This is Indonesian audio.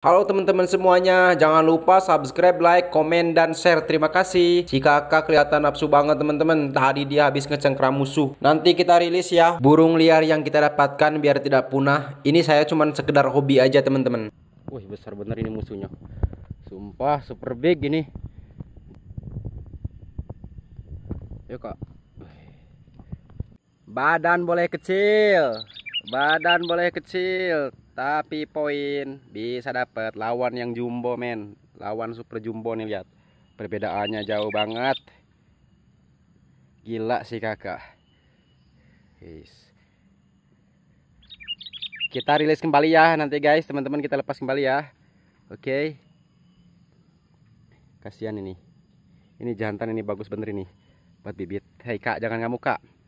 Halo teman-teman semuanya, jangan lupa subscribe, like, komen, dan share. Terima kasih. Si kakak kelihatan nafsu banget teman-teman. Tadi dia habis ngecengkram musuh. Nanti kita rilis ya burung liar yang kita dapatkan biar tidak punah. Ini saya cuma sekedar hobi aja teman-teman. Wih besar bener ini musuhnya. Sumpah super big ini. Yuk kak. Badan boleh kecil, Badan boleh kecil, tapi poin bisa dapat lawan yang jumbo men. Lawan super jumbo nih lihat. Perbedaannya jauh banget. Gila sih kakak. Yes. Kita rilis kembali ya nanti guys, teman-teman kita lepas kembali ya. Oke. Okay. Kasihan ini. Ini jantan ini bagus bener ini. Buat bibit. Hei kak, jangan ngamuk kak.